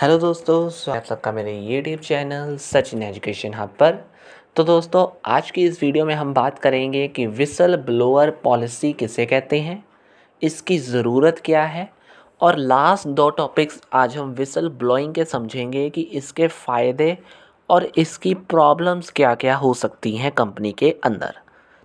Hello दोस्तों स्वागत सबका मेरे YouTube channel Sachin education hub पर तो दोस्तों आज की इस वीडियो में हम बात करेंगे कि विसल ब्लोअर पॉलिसी किसे कहते हैं इसकी ज़रूरत क्या है और लास्ट दो टॉपिक्स आज हम विसल ब्लोइंग के समझेंगे कि इसके फ़ायदे और इसकी प्रॉब्लम्स क्या क्या हो सकती हैं कंपनी के अंदर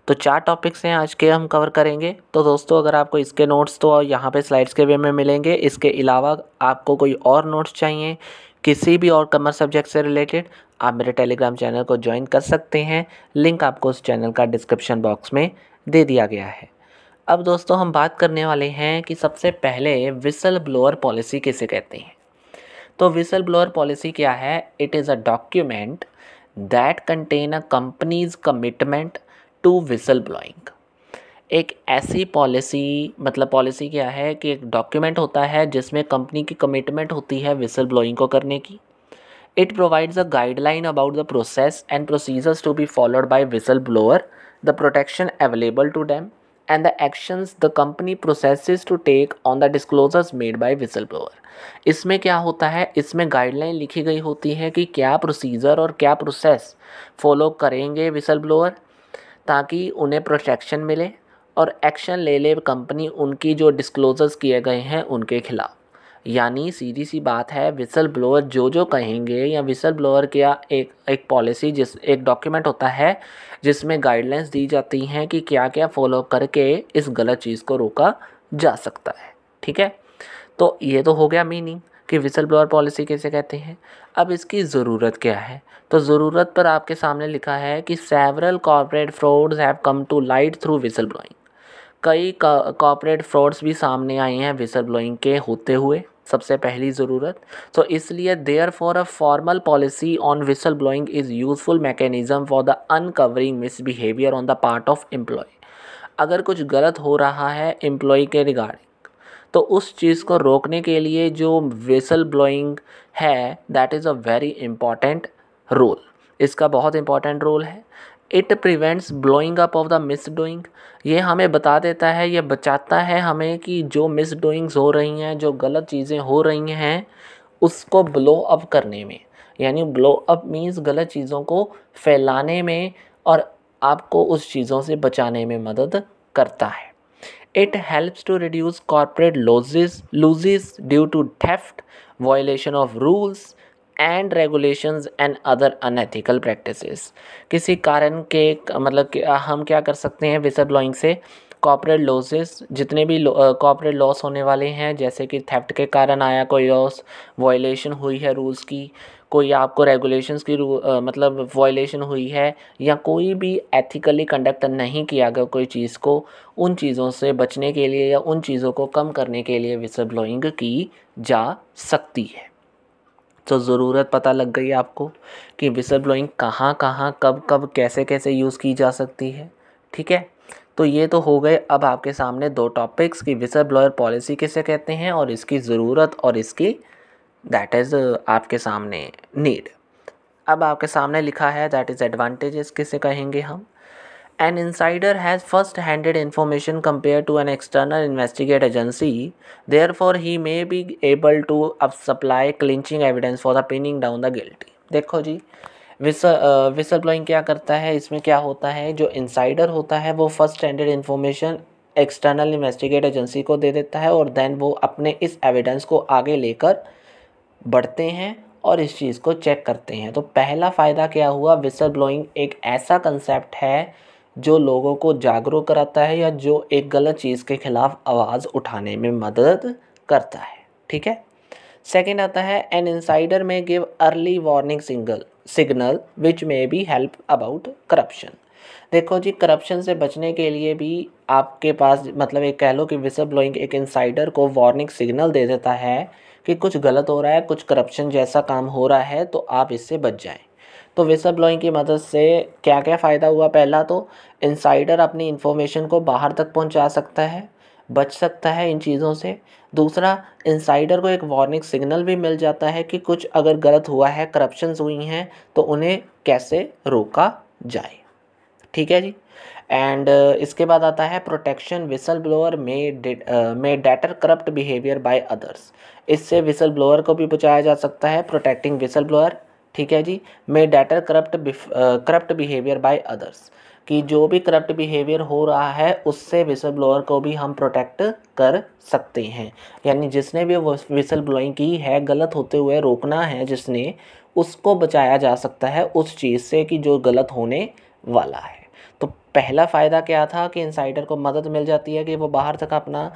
तो चार टॉपिक्स हैं आज के हम कवर करेंगे तो दोस्तों अगर आपको इसके नोट्स तो यहाँ पे स्लाइड्स के वे में मिलेंगे इसके अलावा आपको कोई और नोट्स चाहिए किसी भी और कमर सब्जेक्ट से रिलेटेड आप मेरे टेलीग्राम चैनल को ज्वाइन कर सकते हैं लिंक आपको उस चैनल का डिस्क्रिप्शन बॉक्स में दे दिया गया है अब दोस्तों हम बात करने वाले हैं कि सबसे पहले विसल ब्लोअर पॉलिसी किसे कहते हैं तो विसल ब्लोअर पॉलिसी क्या है it is a document that contain a company's commitment to whistle blowing एक ऐसी पॉलिसी मतलब पॉलिसी क्या है कि एक डॉक्यूमेंट होता है जिसमें कंपनी की कमिटमेंट होती है विसल ब्लोइंग को करने की it provides a guideline about the process and procedures to be followed by whistle blower the protection available to them and the actions the company process to take on the disclosures made by whistle blower इसमें क्या होता है इसमें guideline लिखी गई होती है कि क्या प्रोसीजर और क्या प्रोसेस फॉलो करेंगे विसल ब्लोअर ताकि उन्हें प्रोटेक्शन मिले और एक्शन ले ले कंपनी उनकी जो डिस्क्लोजर्स किए गए हैं उनके खिलाफ यानी सीधी सी बात है विसल ब्लोअर जो जो कहेंगे या विसल ब्लोअर क्या एक एक पॉलिसी जिस एक डॉक्यूमेंट होता है जिसमें गाइडलाइंस दी जाती हैं कि क्या क्या फॉलो करके इस गलत चीज़ को रोका जा सकता है ठीक है तो ये तो हो गया मीनिंग कि विसल ब्लोअर पॉलिसी कैसे कहते हैं अब इसकी ज़रूरत क्या है तो ज़रूरत पर आपके सामने लिखा है कि several corporate frauds have come to light through whistle blowing कई कॉरपोरेट फ्रॉड्स भी सामने आए हैं विसल ब्लोइंग के होते हुए सबसे पहली ज़रूरत तो इसलिए therefore a formal policy on whistle blowing is useful mechanism for the uncovering misbehaviour on the part of employee अगर कुछ गलत हो रहा है एम्प्लॉय के रिगार्डिंग तो उस चीज़ को रोकने के लिए जो वेसल ब्लोइंग है that is a very important role इसका बहुत इम्पॉर्टेंट रोल है it prevents blowing up of the misdoing ये हमें बता देता है ये बचाता है हमें कि जो मिस डूइंग्स हो रही हैं जो गलत चीज़ें हो रही हैं उसको ब्लो अप करने में यानी ब्लो अप मीन्स गलत चीज़ों को फैलाने में और आपको उस चीज़ों से बचाने में मदद करता है it helps to reduce corporate losses losses due to theft violation of rules and regulation and other unethical practice किसी कारण के मतलब कि हम क्या कर सकते हैं विसर ब्लॉइंग से कॉपरेट लॉसेस जितने भी कॉपरेट लॉस होने वाले हैं जैसे कि थेफ्ट के कारण आया कोई लॉस वायलेशन हुई है रूल्स की कोई आपको रेगुलेशंस की रू मतलब वॉयलेशन हुई है या कोई भी एथिकली कंडक्ट नहीं किया गया कोई चीज़ को उन चीज़ों से बचने के लिए या उन चीज़ों को कम करने के लिए विसल ब्लोइंग की जा सकती है तो ज़रूरत पता लग गई आपको कि विसल ब्लोइंग कहाँ कहाँ कब कब कैसे कैसे यूज़ की जा सकती है ठीक है तो ये तो हो गए अब आपके सामने दो टॉपिक्स कि विसर ब्लॉयर पॉलिसी किसे कहते हैं और इसकी ज़रूरत और इसकी दैट इज़ आपके सामने नीड अब आपके सामने लिखा है दैट इज़ एडवांटेज किसे कहेंगे हम an insider has first handed information compare to an external investigate agency therefore he may be able to अब supply clinching evidence for the pinning down the guilty देखो जी whistle whistle blowing क्या करता है इसमें क्या होता है जो इंसाइडर होता है वो first standard information external investigate agency को दे देता है और देन वो अपने इस एविडेंस को आगे लेकर बढ़ते हैं और इस चीज़ को चेक करते हैं तो पहला फ़ायदा क्या हुआ विसल ब्लोइंग एक ऐसा कंसेप्ट है जो लोगों को जागरूक कराता है या जो एक गलत चीज़ के ख़िलाफ़ आवाज़ उठाने में मदद करता है ठीक है सेकेंड आता है एन इंसाइडर में give early warning single signal which may be help about corruption देखो जी करप्शन से बचने के लिए भी आपके पास मतलब एक कह लो कि विसअप ब्लोइंग एक इंसाइडर को वार्निंग सिग्नल दे देता है कि कुछ गलत हो रहा है कुछ करप्शन जैसा काम हो रहा है तो आप इससे बच जाएं तो विसअप ब्लोइंग की मदद से क्या क्या फ़ायदा हुआ पहला तो इंसाइडर अपनी इन्फॉर्मेशन को बाहर तक पहुंचा सकता है बच सकता है इन चीज़ों से दूसरा इंसाइडर को एक वार्निंग सिग्नल भी मिल जाता है कि कुछ अगर गलत हुआ है करप्शंस हुई हैं तो उन्हें कैसे रोका जाए ठीक है जी एंड uh, इसके बाद आता है protection whistle blower may deter corrupt behaviour by others इससे विसल ब्लोअर को भी बचाया जा सकता है प्रोटेक्टिंग विसल ब्लोअर ठीक है जी may deter corrupt corrupt behaviour by others कि जो भी करप्ट बिहेवियर हो रहा है उससे विसल ब्लोअर को भी हम प्रोटेक्ट कर सकते हैं यानी जिसने भी विसल ब्लोइंग की है गलत होते हुए रोकना है जिसने उसको बचाया जा सकता है उस चीज़ से कि जो गलत होने वाला है तो पहला फ़ायदा क्या था कि इंसाइडर को मदद मिल जाती है कि वो बाहर तक अपना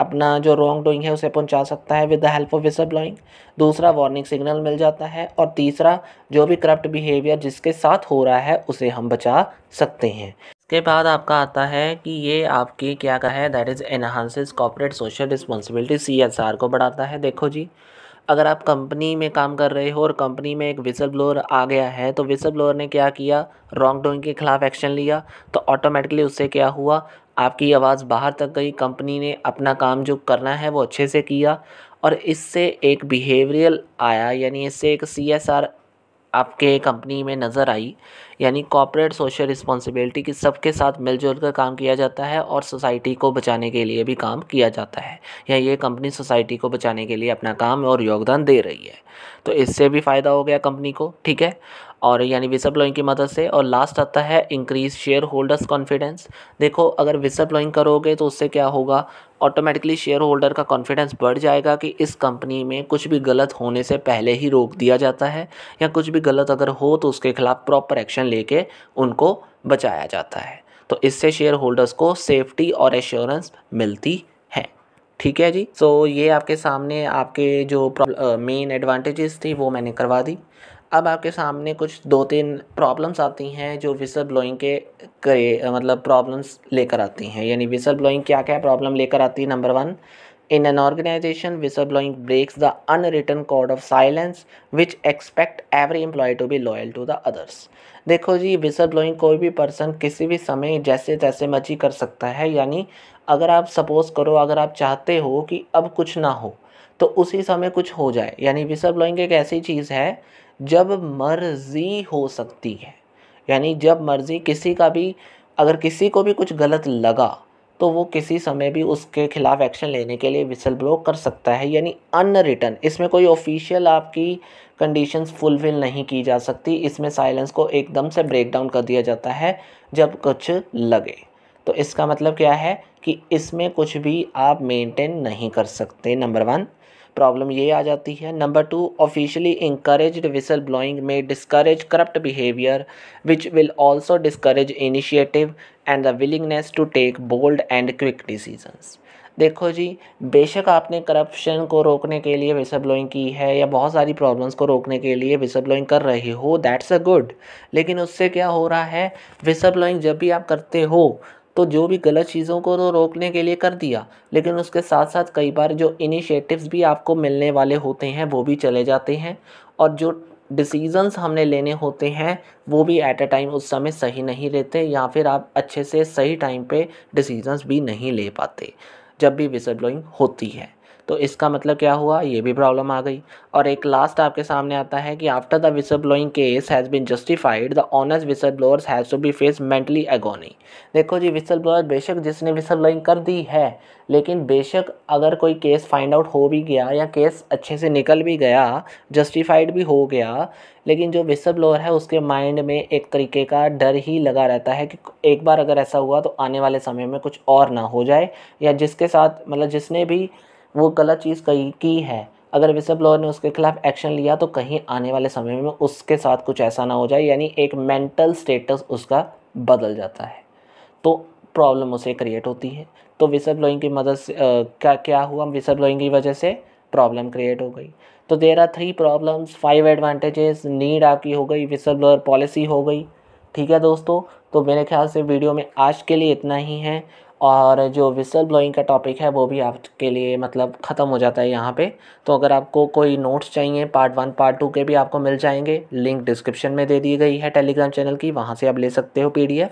अपना जो रॉन्ग डूइंग है उसे पहुंचा सकता है with the help of whistle blowing दूसरा वार्निंग सिग्नल मिल जाता है और तीसरा जो भी करप्ट बिहेवियर जिसके साथ हो रहा है उसे हम बचा सकते हैं इसके बाद आपका आता है कि ये आपकी क्या का है that is enhances corporate social responsibility C को बढ़ाता है देखो जी अगर आप कंपनी में काम कर रहे हो और कंपनी में एक विसल ब्लोअर आ गया है तो विसल ब्लोअर ने क्या किया रॉन्ग डूइंग के खिलाफ एक्शन लिया तो ऑटोमेटिकली उससे क्या हुआ आपकी आवाज़ बाहर तक गई कंपनी ने अपना काम जो करना है वो अच्छे से किया और इससे एक बिहेवियल आया यानी इससे एक सी एस आर आपके कंपनी में नज़र आई यानी कॉपरेट सोशल रिस्पॉन्सिबिलिटी की सबके साथ मिलजुल कर काम किया जाता है और सोसाइटी को बचाने के लिए भी काम किया जाता है या ये कंपनी सोसाइटी को बचाने के लिए अपना काम और योगदान दे रही है तो इससे भी फ़ायदा हो गया कंपनी को ठीक है और यानी विसल ब्लोइंग की मदद से और लास्ट आता है इंक्रीज शेयर होल्डर्स कॉन्फिडेंस देखो अगर विसल ब्लोइंग करोगे तो उससे क्या होगा ऑटोमेटिकली शेयर होल्डर का कॉन्फिडेंस बढ़ जाएगा कि इस कंपनी में कुछ भी गलत होने से पहले ही रोक दिया जाता है या कुछ भी गलत अगर हो तो उसके खिलाफ़ प्रॉपर एक्शन लेके उनको बचाया जाता है तो इससे शेयर होल्डर्स को सेफ्टी और एश्योरेंस मिलती ठीक है जी सो so, ये आपके सामने आपके जो मेन एडवांटेजेस थी वो मैंने करवा दी अब आपके सामने कुछ दो तीन प्रॉब्लम्स आती हैं जो विसल ब्लोइंग के करे मतलब प्रॉब्लम्स लेकर आती हैं यानी विसल ब्लोइंग क्या क्या प्रॉब्लम लेकर आती है number one In an organization, whistleblowing breaks the unwritten code of silence which expect every employee to be loyal to the others. देखो जी विसल ब्लोइंग कोई भी पर्सन किसी भी समय जैसे तैसे मर्जी कर सकता है यानी अगर आप सपोज़ करो अगर आप चाहते हो कि अब कुछ ना हो तो उसी समय कुछ हो जाए यानी विसल ब्लोइंग एक ऐसी चीज़ है जब मर्जी हो सकती है यानी जब मर्जी किसी का भी अगर किसी को भी कुछ गलत लगा तो वो किसी समय भी उसके खिलाफ़ एक्शन लेने के लिए विसल ब्लो कर सकता है यानी अन रिटर्न इसमें कोई ऑफिशियल आपकी कंडीशंस फुलफिल नहीं की जा सकती इसमें साइलेंस को एकदम से ब्रेक डाउन कर दिया जाता है जब कुछ लगे तो इसका मतलब क्या है कि इसमें कुछ भी आप मेंटेन नहीं कर सकते नंबर वन प्रॉब्लम ये आ जाती है number two officially encourage whistle blowing में discourage corrupt behaviour which will also discourage initiative and the willingness to take bold and quick decisions देखो जी बेशक आपने करप्शन को रोकने के लिए विसल ब्लोइंग की है या बहुत सारी प्रॉब्लम्स को रोकने के लिए विसल ब्लोइंग कर रहे हो दैट्स अ गुड लेकिन उससे क्या हो रहा है विसल ब्लोइंग जब भी आप करते हो तो जो भी गलत चीज़ों को तो रोकने के लिए कर दिया लेकिन उसके साथ साथ कई बार जो इनिशिएटिव्स भी आपको मिलने वाले होते हैं वो भी चले जाते हैं और जो डिसीजंस हमने लेने होते हैं वो भी एट अ टाइम उस समय सही नहीं रहते या फिर आप अच्छे से सही टाइम पे डिसीजंस भी नहीं ले पाते जब भी विसल ब्लोइंग होती है तो इसका मतलब क्या हुआ ये भी प्रॉब्लम आ गई और एक लास्ट आपके सामने आता है कि after the whistle blowing case has been justified the owners whistle blowers has to be face mentally agony देखो जी विसल ब्लोअर बेशक जिसने विसल ब्लोइंग कर दी है लेकिन बेशक अगर कोई केस फाइंड आउट हो भी गया या केस अच्छे से निकल भी गया जस्टिफाइड भी हो गया लेकिन जो विसल ब्लोअर है उसके माइंड में एक तरीके का डर ही लगा रहता है कि एक बार अगर ऐसा हुआ तो आने वाले समय में कुछ और ना हो जाए या जिसके साथ मतलब जिसने भी वो गलत चीज़ कही की है अगर विसल ब्लोअर ने उसके खिलाफ एक्शन लिया तो कहीं आने वाले समय में उसके साथ कुछ ऐसा ना हो जाए यानी एक मेंटल स्टेटस उसका बदल जाता है तो प्रॉब्लम उसे क्रिएट होती है तो विसल ब्लोइंग की मदद से आ, क्या क्या हुआ विसल ब्लोइंग की वजह से प्रॉब्लम क्रिएट हो गई तो there are three problems five advantages need आपकी हो गई विसल ब्लोअर पॉलिसी हो गई ठीक है दोस्तों तो मेरे ख्याल से वीडियो में आज के लिए इतना ही है और जो विसल ब्लोइंग का टॉपिक है वो भी आपके लिए मतलब ख़त्म हो जाता है यहाँ पे तो अगर आपको कोई नोट्स चाहिए पार्ट वन पार्ट टू के भी आपको मिल जाएंगे लिंक डिस्क्रिप्शन में दे दी गई है टेलीग्राम चैनल की वहाँ से आप ले सकते हो पी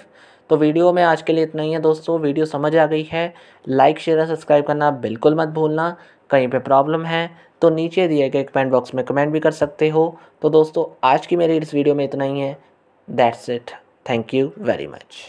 तो वीडियो में आज के लिए इतना ही है दोस्तों वीडियो समझ आ गई है लाइक शेयर और सब्सक्राइब करना बिल्कुल मत भूलना कहीं पर प्रॉब्लम है तो नीचे दिए गए कमेंट बॉक्स में कमेंट भी कर सकते हो तो दोस्तों आज की मेरी इस वीडियो में इतना ही है that's it thank you very much